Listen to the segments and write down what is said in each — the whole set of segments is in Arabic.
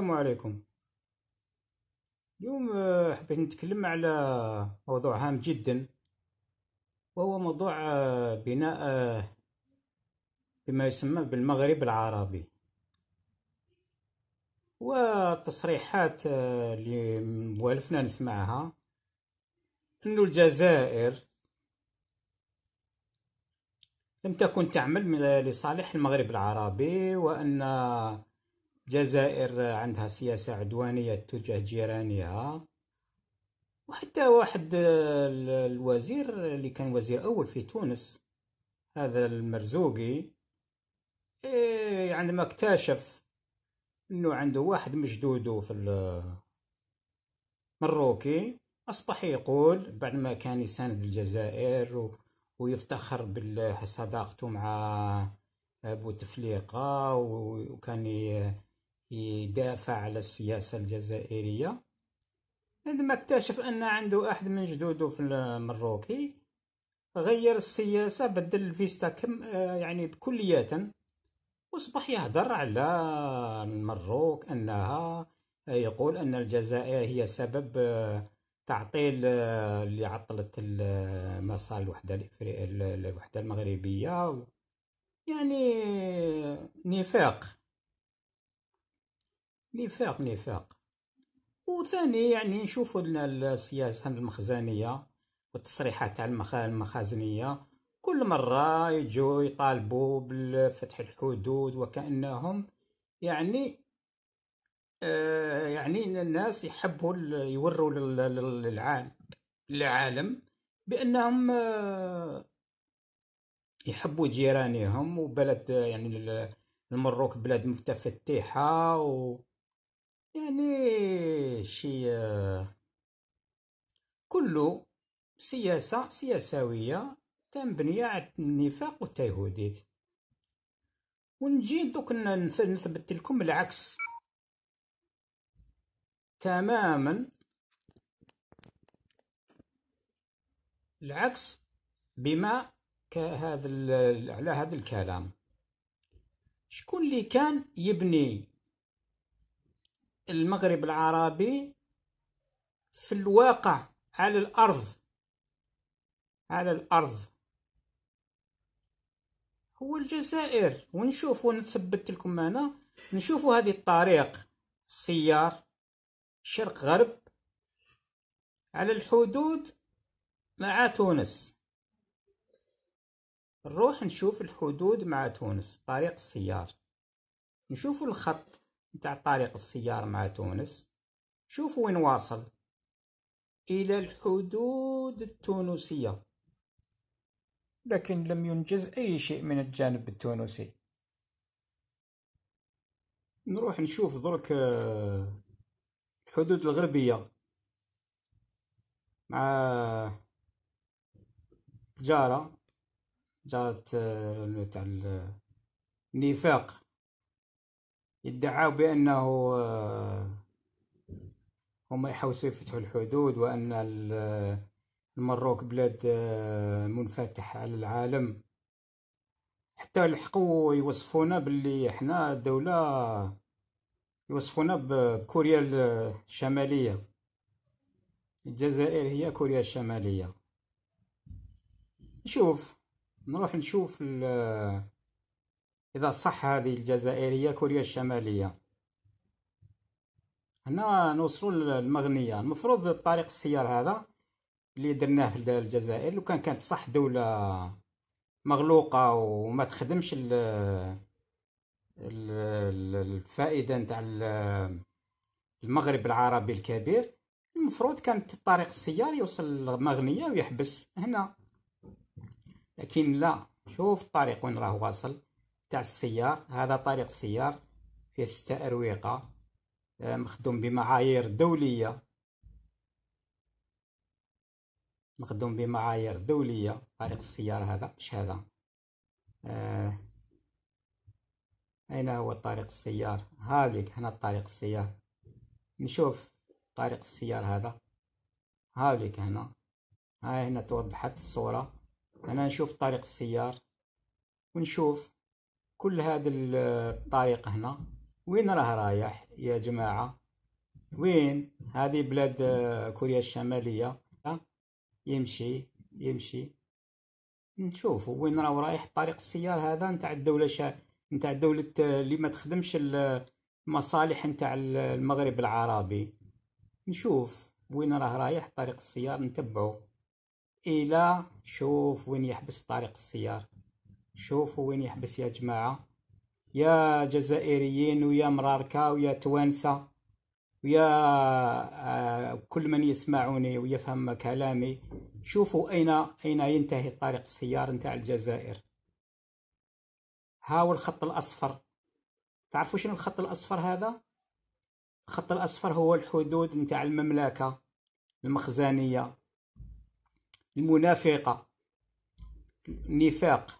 السلام عليكم اليوم آه، حبيت نتكلم على موضوع هام جدا وهو موضوع آه، بناء آه، بما يسمى بالمغرب العربي والتصريحات اللي موالفنا نسمعها أن الجزائر لم تكن تعمل لصالح المغرب العربي وان الجزائر عندها سياسة عدوانية تجاه جيرانها وحتى واحد الوزير اللي كان وزير أول في تونس هذا المرزوقي إيه عندما يعني اكتشف انه عنده واحد مشدوده في مروكي اصبح يقول بعد ما كان يساند الجزائر ويفتخر بصداقته مع بوتفليقة وكان يدافع على السياسة الجزائرية عندما اكتشف أن عنده أحد من جدوده في المروكي غير السياسة بدل الفيستا كم آه، يعني بكلية وصبح يهدر على المروك أنها يقول أن الجزائر هي سبب آه، تعطيل اللي آه، عطلت مسار الوحدة الوحدة المغربية يعني نفاق نفاق نفاق وثاني يعني نشوفوا السياسة المخزنية والتصريحات على المخازنية كل مرة يجوا يطالبوا بفتح الحدود وكأنهم يعني آه يعني الناس يحبوا يوروا للعالم العالم بأنهم آه يحبوا جيرانهم وبلد يعني المروك بلاد متفتحة و يعني شي كل سياسة سياساوية تنبني على النفاق والتيهوديت ونجي دوك نثبت لكم العكس تماما العكس بما كهذا على هذا الكلام شكون اللي كان يبني المغرب العربي في الواقع على الأرض على الأرض هو الجزائر ونشوف ونثبت لكم أنا نشوفوا هذه الطريق السيار شرق غرب على الحدود مع تونس نروح نشوف الحدود مع تونس طريق السيار نشوف الخط نتاع طريق السيار مع تونس شوف وين واصل إلى الحدود التونسية لكن لم ينجز أي شيء من الجانب التونسي نروح نشوف درك آه، الحدود الغربية مع جارة جارة آه، تاع النفاق يدعوا بأنه آه، هم يحوسوا يفتحوا الحدود وأن آه، المروك بلاد آه، منفتح على العالم حتى لحقوا يوصفونا باللي حنا دولة يوصفونا بكوريا الشمالية الجزائر هي كوريا الشمالية نشوف نروح نشوف إذا صح هذه الجزائرية كوريا الشمالية هنا نوصلوا للمغنية المفروض الطريق السيار هذا اللي درناه في الجزائر لو كان كانت صح دولة مغلوقة وما تخدمش ال الفائدة نتاع المغرب العربي الكبير المفروض كانت الطريق السيار يوصل للمغنية ويحبس هنا لكن لا شوف الطريق وين راه واصل تاع السيار هذا طريق السيار فيه ستة أرويقة آه، مخدوم بمعايير دولية مخدوم بمعايير دولية طريق السيار هذا مش هذا آه. أين هو طريق السيار هاوليك هنا طريق السيار نشوف طريق السيار هذا هاوليك هنا هاي هنا توضحت الصورة أنا نشوف طريق السيار ونشوف كل هذا الطريق هنا وين راه رايح يا جماعة وين هذه بلاد آه، كوريا الشمالية يمشي يمشي نشوفوا وين راه رايح طريق السيار هذا نتاع الدولة شا... نتاع دولة آه، اللي ما تخدمش المصالح نتاع المغرب العربي نشوف وين راه رايح طريق السيار نتبعو الى شوف وين يحبس طريق السيار شوفوا وين يحبس يا جماعة يا جزائريين ويا مراركة ويا توانسة ويا آه، كل من يسمعوني ويفهم كلامي شوفوا أين أين ينتهي طريق السيارة نتاع الجزائر هاو الخط الأصفر تعرفوا شنو الخط الأصفر هذا؟ الخط الأصفر هو الحدود نتاع المملكة المخزانية المنافقة النفاق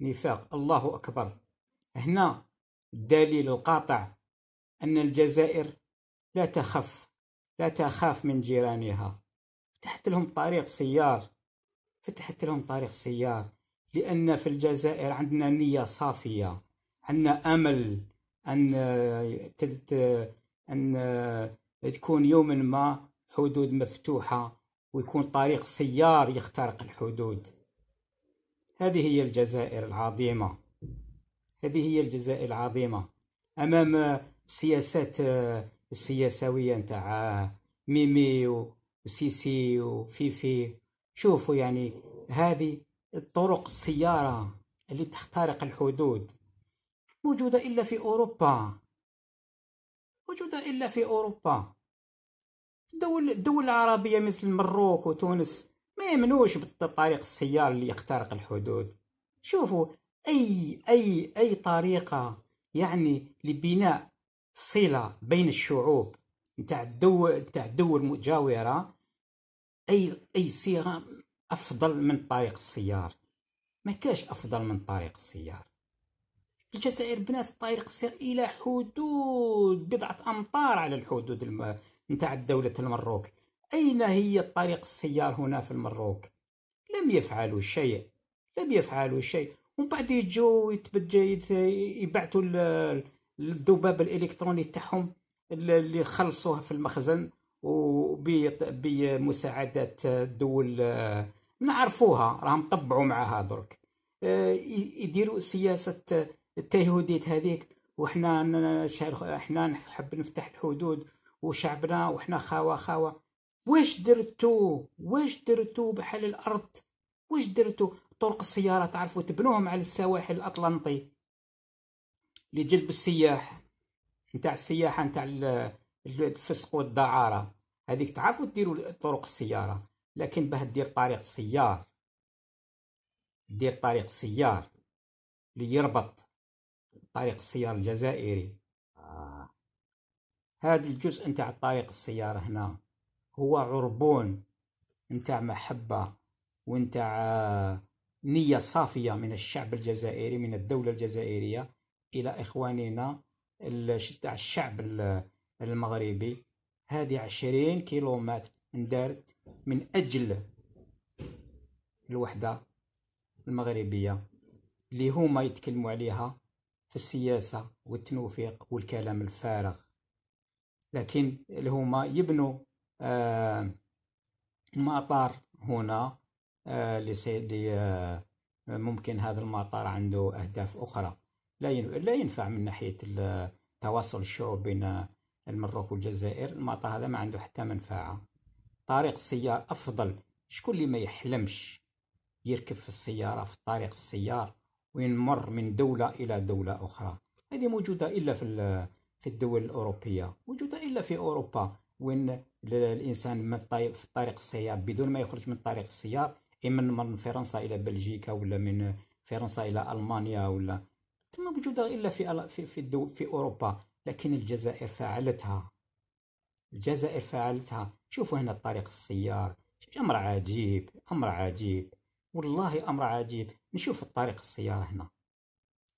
نفاق الله أكبر هنا الدليل القاطع أن الجزائر لا تخف لا تخاف من جيرانها فتحت لهم طريق سيار فتحت لهم طريق سيار لأن في الجزائر عندنا نية صافية عندنا أمل أن أن تكون يوما ما حدود مفتوحة ويكون طريق سيار يخترق الحدود هذه هي الجزائر العظيمة هذه هي الجزائر العظيمة أمام سياسات آه، السياسوية نتاع آه، ميمي وسيسي وفيفي شوفوا يعني هذه الطرق السيارة اللي تخترق الحدود موجودة إلا في أوروبا موجودة إلا في أوروبا الدول الدول العربية مثل المروك وتونس ما يمنوش بطريق السيار اللي يخترق الحدود شوفوا أي أي أي طريقة يعني لبناء صلة بين الشعوب نتاع الدول نتاع الدول المجاورة أي أي صيغة أفضل من طريق السيار ما كاش أفضل من طريق السيار الجزائر بنات طريق السير إلى حدود بضعة أمتار على الحدود الم... نتاع دولة المروك أين هي الطريق السيار هنا في المروك لم يفعلوا شيء لم يفعلوا شيء ومن بعد يجوا يبعثوا الذباب الالكتروني تاعهم اللي خلصوها في المخزن وبمساعدة دول آه، نعرفوها راهم طبعوا معها درك آه، يديروا سياسة التيهودية هذيك وحنا احنا نحب نفتح الحدود وشعبنا وحنا خاوة خاوة واش درتو واش درتو بحال الارض واش درتو طرق السياره تعرفوا تبنوهم على السواحل الاطلنطي لجلب السياح نتاع السياحه نتاع الفسق والدعاره هذيك تعرفوا تديروا طرق السياره لكن باه دير طريق سيار دير طريق سيار ليربط يربط طريق السيار الجزائري آه. هذا الجزء نتاع طريق السياره هنا هو عربون نتاع محبة ونتاع نية صافية من الشعب الجزائري من الدولة الجزائرية إلى إخواننا تاع الشعب المغربي هذه عشرين كيلومتر اندارت من أجل الوحدة المغربية اللي هما يتكلموا عليها في السياسة والتنوفيق والكلام الفارغ لكن اللي هما يبنوا آه، مطار هنا آه، لسيدي آه، ممكن هذا المطار عنده أهداف أخرى لا ينفع من ناحية التواصل الشعوب بين المروك والجزائر المطار هذا ما عنده حتى منفعة طريق السيار أفضل شكون اللي ما يحلمش يركب في السيارة في طريق السيار وينمر من دولة إلى دولة أخرى هذه موجودة إلا في الدول الأوروبية موجودة إلا في أوروبا وين الانسان في الطريق السيار بدون ما يخرج من طريق السيار اما من فرنسا الى بلجيكا ولا من فرنسا الى المانيا ولا موجوده الا في في في, في اوروبا لكن الجزائر فعلتها الجزائر فعلتها شوفوا هنا الطريق السيار امر عجيب امر عجيب والله امر عجيب نشوف الطريق السيار هنا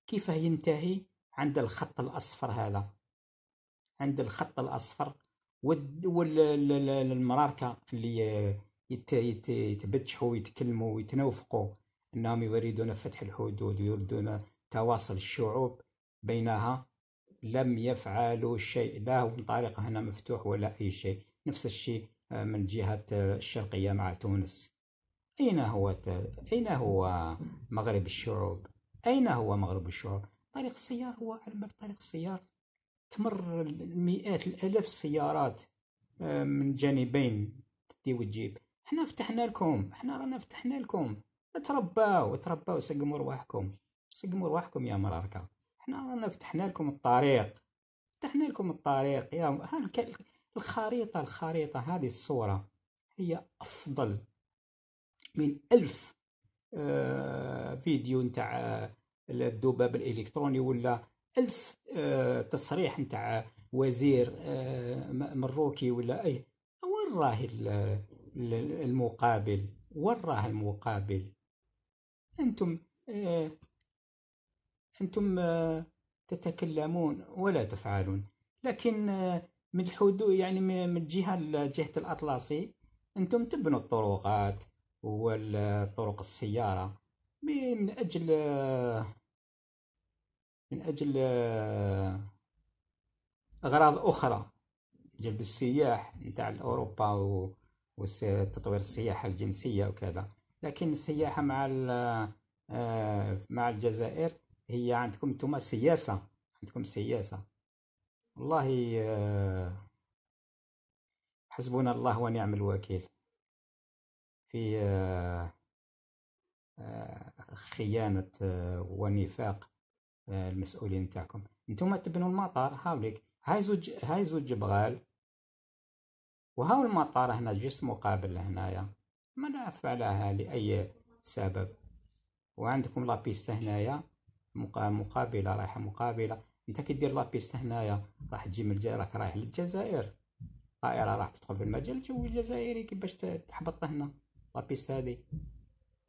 كيف ينتهي عند الخط الاصفر هذا عند الخط الاصفر والمراركه اللي يتبجحوا ويتكلموا ويتنوفقوا انهم يريدون فتح الحدود ويريدون تواصل الشعوب بينها لم يفعلوا شيء لا طريق هنا مفتوح ولا اي شيء نفس الشيء آه، من جهه آه، الشرقيه مع تونس اين هو اين هو مغرب الشعوب اين هو مغرب الشعوب طريق السيار هو على طريق السيار تمر المئات الالاف السيارات آه، من جانبين تدي وتجيب حنا فتحنا لكم حنا رانا فتحنا لكم تربوا ترباو سقموا رواحكم سقموا رواحكم يا مراركه حنا رانا فتحنا لكم الطريق فتحنا لكم الطريق يا ها الخريطه الخريطه هذه الصوره هي افضل من ألف آه، فيديو نتاع آه، الذباب الالكتروني ولا ألف آه، تصريح نتاع وزير آه، مروكي ولا أي وين راه المقابل وين راه المقابل أنتم آه، أنتم تتكلمون ولا تفعلون لكن من الحدود يعني من الجهة جهة الأطلسي أنتم تبنوا الطرقات والطرق السيارة من أجل من أجل آه، أغراض أخرى جلب السياح نتاع أوروبا وتطوير السياحة الجنسية وكذا لكن السياحة مع آه، مع الجزائر هي عندكم نتوما سياسة عندكم سياسة والله آه، حسبنا الله ونعم الوكيل في خيانة ونفاق المسؤولين تاعكم انتم تبنوا المطار هاوليك هاي زوج هاي زوج بغال وهاو المطار هنا جست مقابل هنايا ما لا لاي سبب وعندكم لابيستا هنايا مقابله رايحه مقابله انت كي دير لابيستا هنايا راح تجي من الجزائر راك رايح للجزائر طائره راح تدخل في المجال الجوي الجزائري كيفاش تحبط هنا لابيستا هذه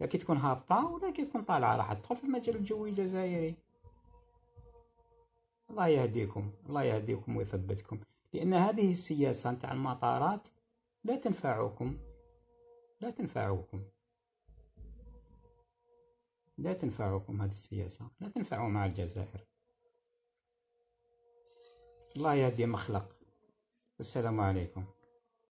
لا كي تكون هابطه ولا كي تكون طالعه راح تدخل في المجال الجوي الجزائري الله يهديكم الله يهديكم ويثبتكم لأن هذه السياسة نتاع المطارات لا تنفعكم لا تنفعكم لا تنفعكم هذه السياسة لا تنفعوا مع الجزائر الله يهدي مخلق السلام عليكم